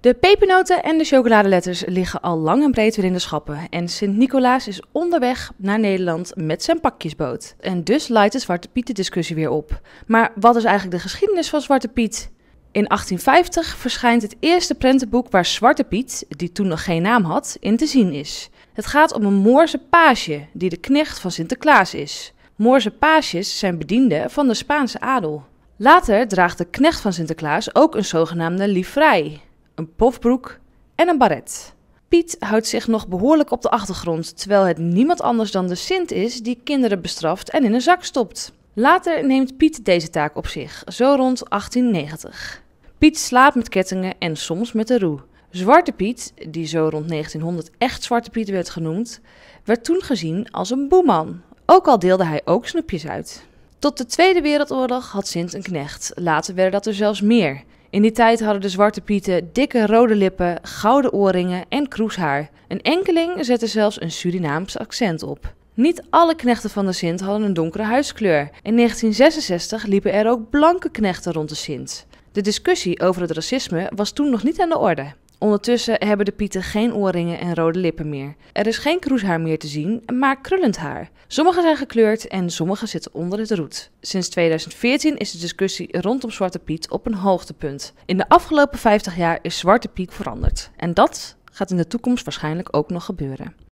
De pepernoten en de chocoladeletters liggen al lang en breed weer in de schappen. En Sint-Nicolaas is onderweg naar Nederland met zijn pakjesboot. En dus leidt de Zwarte Piet de discussie weer op. Maar wat is eigenlijk de geschiedenis van Zwarte Piet? In 1850 verschijnt het eerste prentenboek waar Zwarte Piet, die toen nog geen naam had, in te zien is. Het gaat om een Moorse paasje, die de knecht van Sinterklaas is. Moorse paasjes zijn bedienden van de Spaanse adel. Later draagt de knecht van Sinterklaas ook een zogenaamde livrei een pofbroek en een baret. Piet houdt zich nog behoorlijk op de achtergrond, terwijl het niemand anders dan de Sint is die kinderen bestraft en in een zak stopt. Later neemt Piet deze taak op zich, zo rond 1890. Piet slaapt met kettingen en soms met de roe. Zwarte Piet, die zo rond 1900 echt Zwarte Piet werd genoemd, werd toen gezien als een boeman. Ook al deelde hij ook snoepjes uit. Tot de Tweede Wereldoorlog had Sint een knecht, later werden dat er zelfs meer. In die tijd hadden de zwarte pieten dikke rode lippen, gouden oorringen en kroeshaar. Een enkeling zette zelfs een Surinaams accent op. Niet alle knechten van de Sint hadden een donkere huidskleur. In 1966 liepen er ook blanke knechten rond de Sint. De discussie over het racisme was toen nog niet aan de orde. Ondertussen hebben de pieten geen oorringen en rode lippen meer. Er is geen kroeshaar meer te zien, maar krullend haar. Sommige zijn gekleurd en sommige zitten onder het roet. Sinds 2014 is de discussie rondom Zwarte Piet op een hoogtepunt. In de afgelopen 50 jaar is Zwarte Piet veranderd. En dat gaat in de toekomst waarschijnlijk ook nog gebeuren.